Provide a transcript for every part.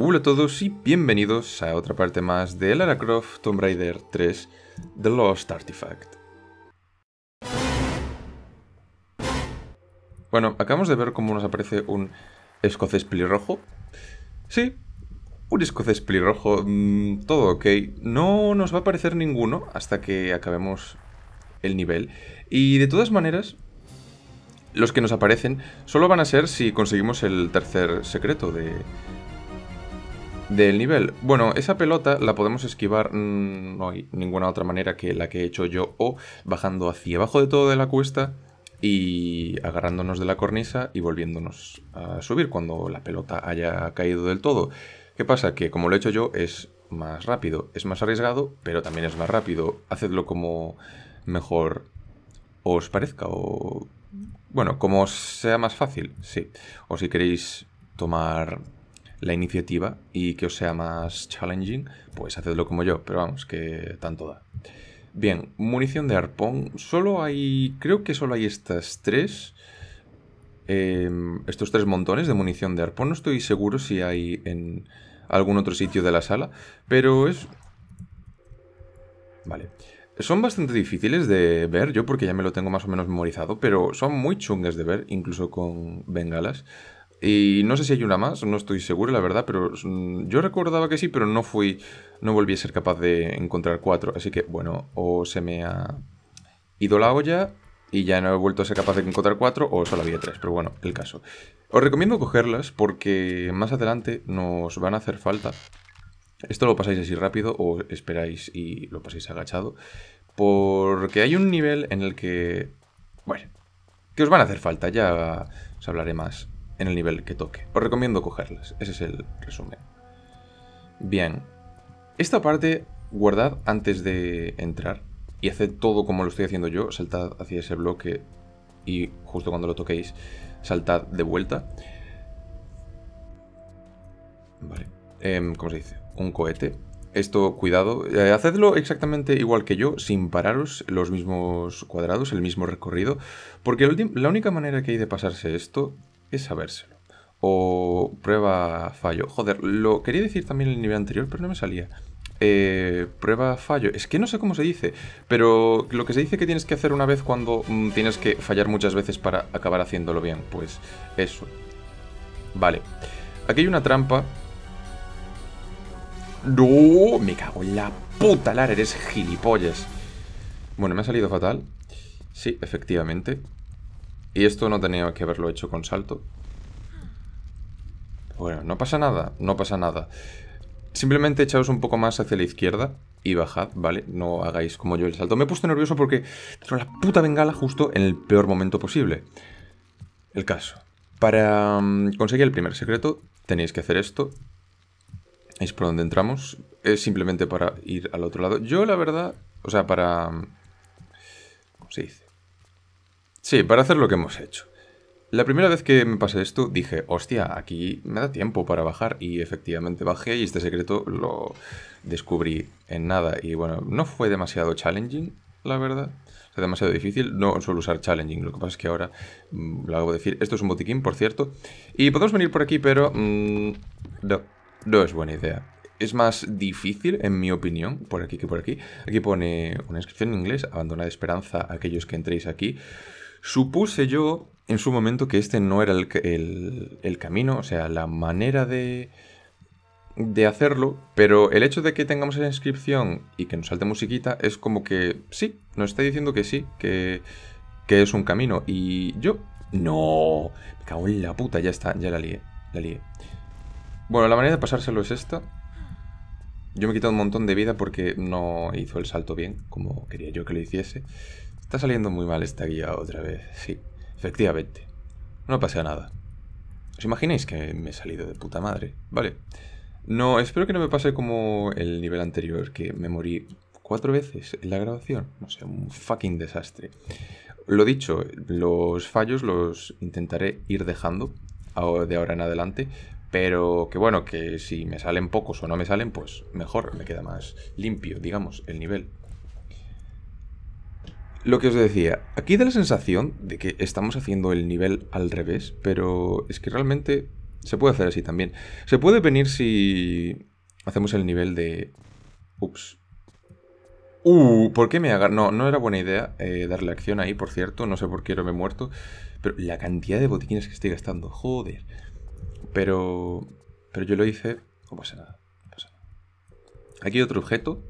Hola a todos y bienvenidos a otra parte más de Lara Croft Tomb Raider 3 The Lost Artifact. Bueno, acabamos de ver cómo nos aparece un escocés pelirrojo. Sí, un escocés pelirrojo, mm, todo ok. No nos va a aparecer ninguno hasta que acabemos el nivel. Y de todas maneras, los que nos aparecen solo van a ser si conseguimos el tercer secreto de, del nivel. Bueno, esa pelota la podemos esquivar, mm, no hay ninguna otra manera que la que he hecho yo, o bajando hacia abajo de todo de la cuesta y agarrándonos de la cornisa y volviéndonos a subir cuando la pelota haya caído del todo. ¿Qué pasa? Que como lo he hecho yo es más rápido, es más arriesgado, pero también es más rápido. Hacedlo como mejor os parezca o... Bueno, como sea más fácil, sí. O si queréis tomar la iniciativa y que os sea más challenging, pues hacedlo como yo, pero vamos, que tanto da. Bien, munición de arpón. Solo hay, creo que solo hay estas tres. Em, estos tres montones de munición de arpón. No estoy seguro si hay en algún otro sitio de la sala, pero es... Vale. Son bastante difíciles de ver, yo porque ya me lo tengo más o menos memorizado, pero son muy chungas de ver, incluso con bengalas. Y no sé si hay una más, no estoy seguro, la verdad, pero mm, yo recordaba que sí, pero no fui. No volví a ser capaz de encontrar cuatro. Así que, bueno, o se me ha ido la olla y ya no he vuelto a ser capaz de encontrar cuatro, o solo había tres, pero bueno, el caso. Os recomiendo cogerlas porque más adelante nos van a hacer falta. Esto lo pasáis así rápido o esperáis y lo pasáis agachado. Porque hay un nivel en el que. Bueno, que os van a hacer falta, ya os hablaré más en el nivel que toque. Os recomiendo cogerlas, ese es el resumen. Bien, esta parte guardad antes de entrar y haced todo como lo estoy haciendo yo, saltad hacia ese bloque y justo cuando lo toquéis saltad de vuelta. Vale, em, ¿cómo se dice? Un cohete. Esto, cuidado, eh, hacedlo exactamente igual que yo, sin pararos los mismos cuadrados, el mismo recorrido, porque la, la única manera que hay de pasarse esto es sabérselo. O prueba fallo. Joder, lo quería decir también en el nivel anterior, pero no me salía. Eh, prueba fallo. Es que no sé cómo se dice, pero lo que se dice que tienes que hacer una vez cuando mm, tienes que fallar muchas veces para acabar haciéndolo bien, pues eso. Vale. Aquí hay una trampa. ¡No! Me cago en la puta, Lara, eres gilipollas. Bueno, me ha salido fatal. Sí, efectivamente. Y esto no tenía que haberlo hecho con salto. Bueno, no pasa nada, no pasa nada. Simplemente echaos un poco más hacia la izquierda y bajad, ¿vale? No hagáis como yo el salto. Me he puesto nervioso porque Tengo la puta bengala justo en el peor momento posible. El caso. Para mm, conseguir el primer secreto tenéis que hacer esto. Es por donde entramos. Es simplemente para ir al otro lado. Yo, la verdad, o sea, para... Mm, ¿Cómo se dice? Sí, para hacer lo que hemos hecho. La primera vez que me pasé esto dije, hostia, aquí me da tiempo para bajar y efectivamente bajé y este secreto lo descubrí en nada y bueno, no fue demasiado challenging, la verdad. O demasiado difícil, no suelo usar challenging, lo que pasa es que ahora mm, lo hago decir, esto es un botiquín, por cierto, y podemos venir por aquí, pero mm, no, no es buena idea. Es más difícil, en mi opinión, por aquí que por aquí. Aquí pone una inscripción en inglés, abandonad esperanza a aquellos que entréis aquí. Supuse yo en su momento que este no era el, camino, o sea, la manera de, de hacerlo, pero el hecho de que tengamos la inscripción y que nos salte musiquita es como que sí, nos está diciendo que sí, que, que es un camino. Y yo, no, me cago en la puta, ya está, ya la lié, la lié. Bueno, la manera de pasárselo es esta. Yo me he quitado un montón de vida porque no hizo el salto bien, como quería yo que lo hiciese. Está saliendo muy mal esta guía otra vez, sí. Efectivamente. No pasa nada. ¿Os imagináis que me he salido de puta madre? Vale. No, espero que no me pase como el nivel anterior, que me morí cuatro veces en la grabación. No sé, un fucking desastre. Lo dicho, los fallos los intentaré ir dejando de ahora en adelante, pero que bueno, que si me salen pocos o no me salen, pues mejor, me queda más limpio, digamos, el nivel. Lo que os decía, aquí da la sensación de que estamos haciendo el nivel al revés, pero es que realmente se puede hacer así también. Se puede venir si hacemos el nivel de... Ups. Uh, ¿por qué me haga...? No, no era buena idea eh, darle acción ahí, por cierto. No sé por qué no me he muerto. Pero la cantidad de botiquines que estoy gastando, joder. Pero... Pero yo lo hice... No pasa No pasa nada. Aquí hay otro objeto.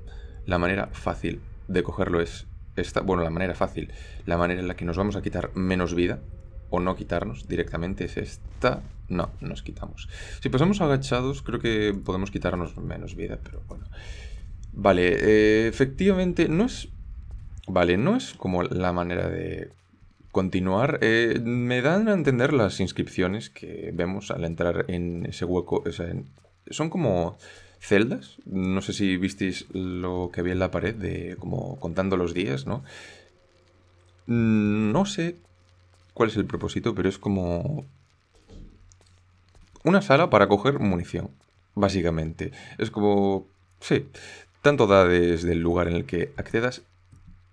La manera fácil de cogerlo es esta, bueno, la manera fácil, la manera en la que nos vamos a quitar menos vida, o no quitarnos directamente es esta. No, nos quitamos. Si pasamos agachados, creo que podemos quitarnos menos vida, pero bueno. Vale, eh, efectivamente no es... Vale, no es como la manera de continuar. Eh, me dan a entender las inscripciones que vemos al entrar en ese hueco. son como celdas. No sé si visteis lo que había en la pared de como contando los días, ¿no? Mm, no sé cuál es el propósito, pero es como una sala para coger munición, básicamente. Es como... Sí, tanto da desde el lugar en el que accedas...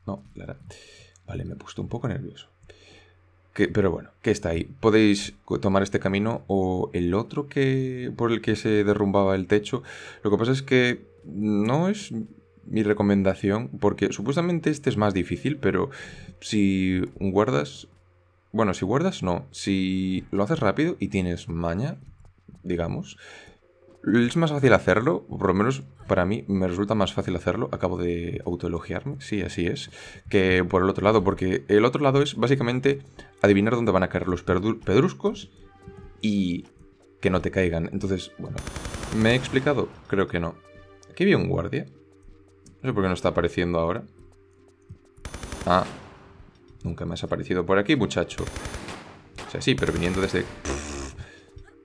No, Vale, me he puesto un poco nervioso pero bueno, que está ahí. Podéis tomar este camino o el otro que por el que se derrumbaba el techo. Lo que pasa es que no es mi recomendación, porque supuestamente este es más difícil, pero si guardas... Bueno, si guardas no, si lo haces rápido y tienes maña, digamos, es más fácil hacerlo, por lo menos para mí me resulta más fácil hacerlo, acabo de autoelogiarme, sí, así es, que por el otro lado, porque el otro lado es básicamente adivinar dónde van a caer los pedruscos y que no te caigan. Entonces, bueno, ¿me he explicado? Creo que no. Aquí había un guardia. No sé por qué no está apareciendo ahora. Ah, nunca me has aparecido por aquí, muchacho. O sea, sí, pero viniendo desde...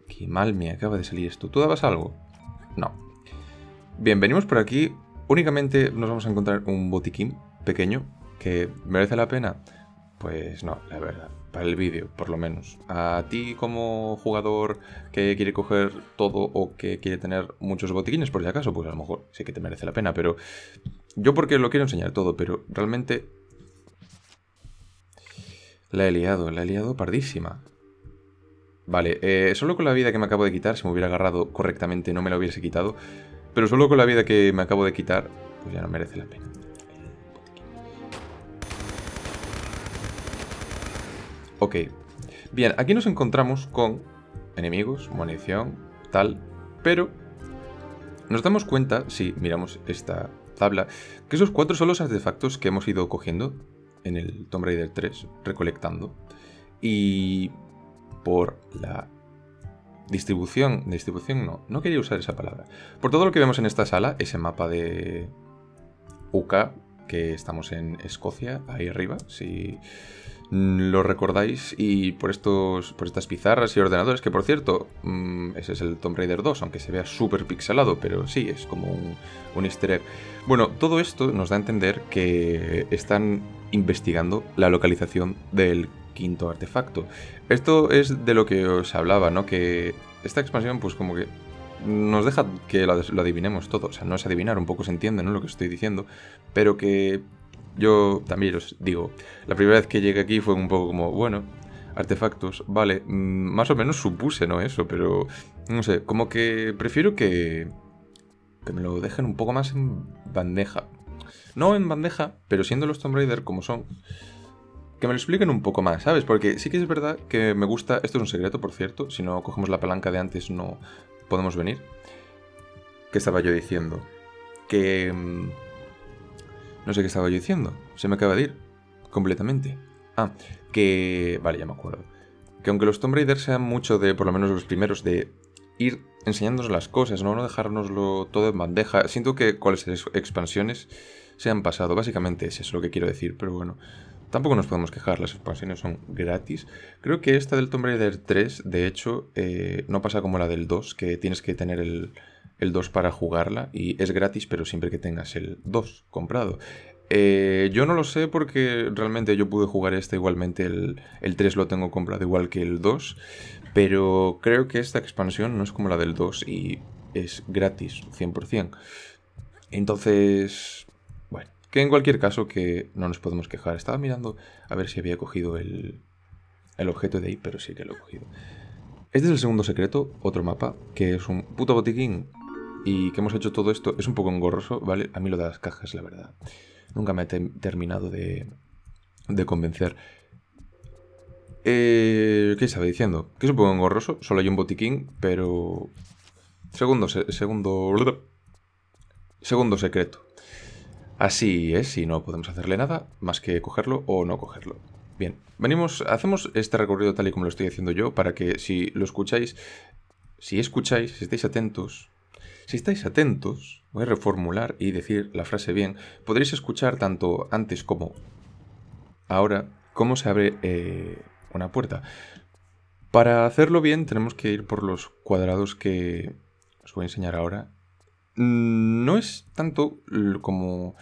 qué mal me acaba de salir esto. ¿Tú dabas algo? No. Bien, venimos por aquí. Únicamente nos vamos a encontrar un botiquín pequeño que merece la pena. Pues no, la verdad. Para el vídeo, por lo menos. A ti como jugador que quiere coger todo o que quiere tener muchos botiquines, por si acaso, pues a lo mejor sí que te merece la pena, pero yo porque lo quiero enseñar todo, pero realmente la he liado, la he liado pardísima. Vale, eh, solo con la vida que me acabo de quitar, si me hubiera agarrado correctamente no me la hubiese quitado, pero solo con la vida que me acabo de quitar, pues ya no merece la pena. Ok. Bien, aquí nos encontramos con enemigos, munición, tal, pero nos damos cuenta, si miramos esta tabla, que esos cuatro son los artefactos que hemos ido cogiendo en el Tomb Raider 3, recolectando. Y por la distribución, distribución no, no quería usar esa palabra. Por todo lo que vemos en esta sala, ese mapa de UK, que estamos en Escocia, ahí arriba, si lo recordáis y por estos por estas pizarras y ordenadores que por cierto mm, ese es el Tomb Raider 2 aunque se vea súper pixelado pero sí es como un, un easter egg bueno todo esto nos da a entender que están investigando la localización del quinto artefacto esto es de lo que os hablaba no que esta expansión pues como que nos deja que lo, adivinemos todo. O sea, no es adivinar, un poco se entiende, ¿no? Lo que estoy diciendo. Pero que yo también os digo, la primera vez que llegué aquí fue un poco como, bueno, artefactos, vale, mm, más o menos supuse, ¿no? Eso, pero no sé, como que prefiero que, que me lo dejen un poco más en bandeja. No en bandeja, pero siendo los Tomb Raider como son, que me lo expliquen un poco más, ¿sabes? Porque sí que es verdad que me gusta, esto es un secreto, por cierto, si no cogemos la palanca de antes no podemos venir. ¿Qué estaba yo diciendo? Que mm, no sé qué estaba yo diciendo. Se me acaba de ir. Completamente. Ah, que... Vale, ya me acuerdo. Que aunque los Tomb Raider sean mucho de, por lo menos los primeros, de ir enseñándonos las cosas, no, no dejárnoslo todo en bandeja. Siento que cuáles expansiones se han pasado. Básicamente es lo que quiero decir, pero bueno. Tampoco nos podemos quejar, las expansiones son gratis. Creo que esta del Tomb Raider 3, de hecho, eh, no pasa como la del 2, que tienes que tener el, el 2 para jugarla y es gratis, pero siempre que tengas el 2 comprado. Eh, yo no lo sé porque realmente yo pude jugar este igualmente, el, 3 lo tengo comprado igual que el 2, pero creo que esta expansión no es como la del 2 y es gratis 100%. Entonces, bueno, que en cualquier caso que no nos podemos quejar. Estaba mirando a ver si había cogido el, el objeto de ahí, pero sí que lo he cogido. Este es el segundo secreto, otro mapa, que es un puto botiquín y que hemos hecho todo esto es un poco engorroso, ¿vale? A mí lo de las cajas, la verdad. Nunca me he terminado de, de convencer. Eh, ¿Qué estaba diciendo? Que es un poco engorroso, solo hay un botiquín, pero... Segundo, segundo... Segundo secreto. Así es, y no podemos hacerle nada más que cogerlo o no cogerlo. Bien, venimos, hacemos este recorrido tal y como lo estoy haciendo yo para que si lo escucháis, si escucháis, si estáis atentos, si estáis atentos, voy a reformular y decir la frase bien, podréis escuchar tanto antes como ahora cómo se abre eh, una puerta. Para hacerlo bien tenemos que ir por los cuadrados que os voy a enseñar ahora. No es tanto como... O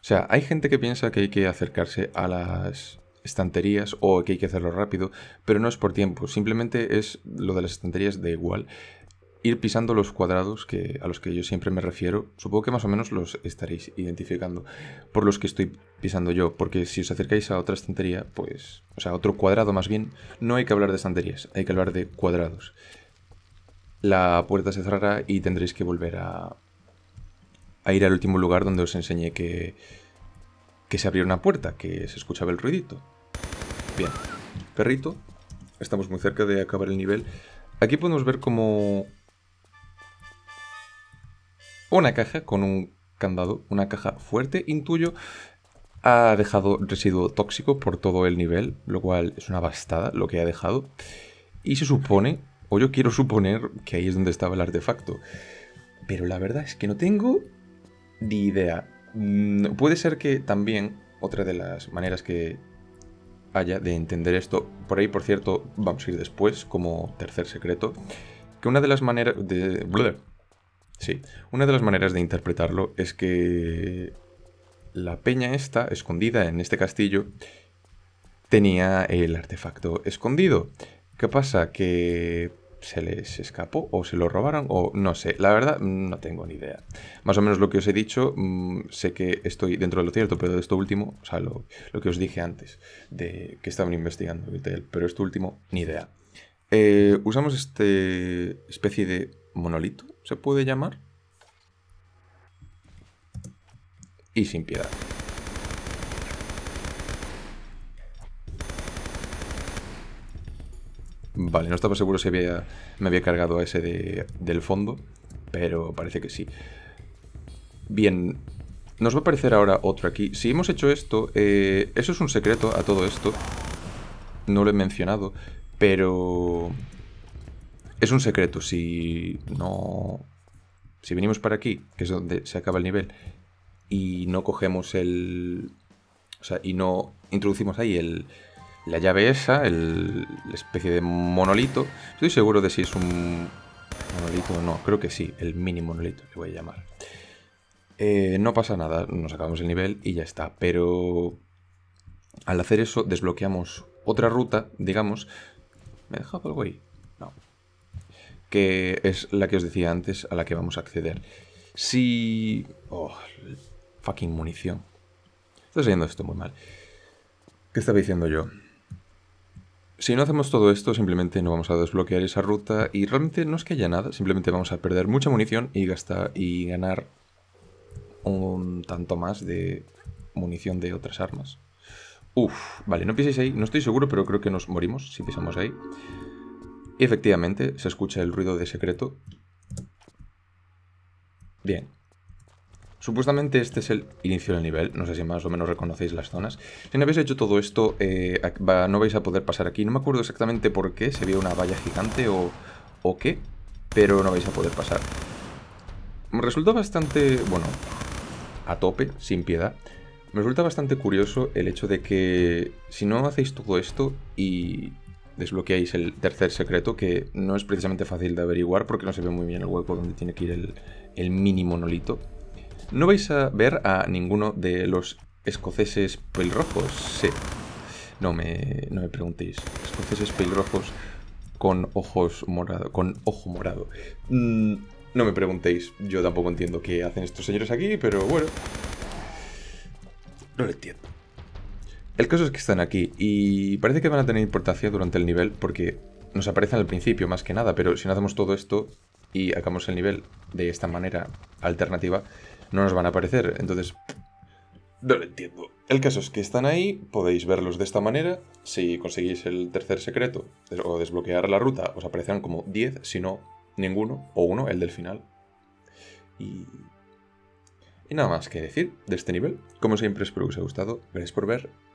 sea, hay gente que piensa que hay que acercarse a las estanterías o que hay que hacerlo rápido, pero no es por tiempo, simplemente es lo de las estanterías de igual ir pisando los cuadrados que, a los que yo siempre me refiero. Supongo que más o menos los estaréis identificando por los que estoy pisando yo, porque si os acercáis a otra estantería, pues, o sea, otro cuadrado más bien, no hay que hablar de estanterías, hay que hablar de cuadrados. La puerta se cerrará y tendréis que volver a, a ir al último lugar donde os enseñé que, que se abrió una puerta, que se escuchaba el ruidito. Bien, perrito, estamos muy cerca de acabar el nivel. Aquí podemos ver cómo una caja con un candado, una caja fuerte, intuyo, ha dejado residuo tóxico por todo el nivel, lo cual es una bastada lo que ha dejado. Y se supone, o yo quiero suponer, que ahí es donde estaba el artefacto. Pero la verdad es que no tengo ni idea. Mm, puede ser que también, otra de las maneras que haya de entender esto, por ahí por cierto vamos a ir después como tercer secreto, que una de las maneras de... Sí, una de las maneras de interpretarlo es que la peña esta, escondida en este castillo, tenía el artefacto escondido. ¿Qué pasa? Que se les escapó o se lo robaron o no sé. La verdad, no tengo ni idea. Más o menos lo que os he dicho, mm, sé que estoy dentro de lo cierto, pero de esto último, o sea, lo, que os dije antes, de que estaban investigando pero esto último, ni idea. Eh, usamos este especie de monolito, se puede llamar. Y sin piedad. Vale, no estaba seguro si me había cargado a ese del fondo, pero parece que sí. Bien, nos va a aparecer ahora otro aquí. Si hemos hecho esto, eh, eso es un secreto a todo esto. No lo he mencionado, pero es un secreto, si no... Si venimos para aquí, que es donde se acaba el nivel, y no cogemos el... O sea, y no introducimos ahí el, la llave esa, el, la especie de monolito. Estoy seguro de si es un monolito o no. Creo que sí, el mini monolito que voy a llamar. Eh, no pasa nada, nos acabamos el nivel y ya está. Pero al hacer eso desbloqueamos otra ruta, digamos. Me he dejado algo ahí que es la que os decía antes, a la que vamos a acceder. Si... Oh, fucking munición. Está saliendo esto muy mal. ¿Qué estaba diciendo yo? Si no hacemos todo esto, simplemente no vamos a desbloquear esa ruta y realmente no es que haya nada, simplemente vamos a perder mucha munición y gastar y ganar un tanto más de munición de otras armas. Uf, vale, no piséis ahí, no estoy seguro, pero creo que nos morimos si pisamos ahí efectivamente, se escucha el ruido de secreto. Bien. Supuestamente este es el inicio del nivel, no sé si más o menos reconocéis las zonas. Si no habéis hecho todo esto, eh, no vais a poder pasar aquí. No me acuerdo exactamente por qué, se ve una valla gigante o, o qué, pero no vais a poder pasar. Me Resulta bastante, bueno, a tope, sin piedad. Me resulta bastante curioso el hecho de que si no hacéis todo esto y desbloqueáis el tercer secreto, que no es precisamente fácil de averiguar porque no se ve muy bien el hueco donde tiene que ir el, el nolito. monolito. No vais a ver a ninguno de los escoceses pelrojos? sí. No me, me preguntéis. Escoceses pelirrojos con ojos morado, con ojo morado. Mm, no me preguntéis, yo tampoco entiendo qué hacen estos señores aquí, pero bueno. No lo entiendo. El caso es que están aquí y parece que van a tener importancia durante el nivel porque nos aparecen al principio más que nada, pero si no hacemos todo esto y hagamos el nivel de esta manera alternativa, no nos van a aparecer. Entonces, no lo entiendo. El caso es que están ahí, podéis verlos de esta manera. Si conseguís el tercer secreto o desbloquear la ruta, os aparecerán como 10, si no, ninguno, o uno, el del final. Y... y nada más que decir de este nivel. Como siempre, espero que os haya gustado. Gracias por ver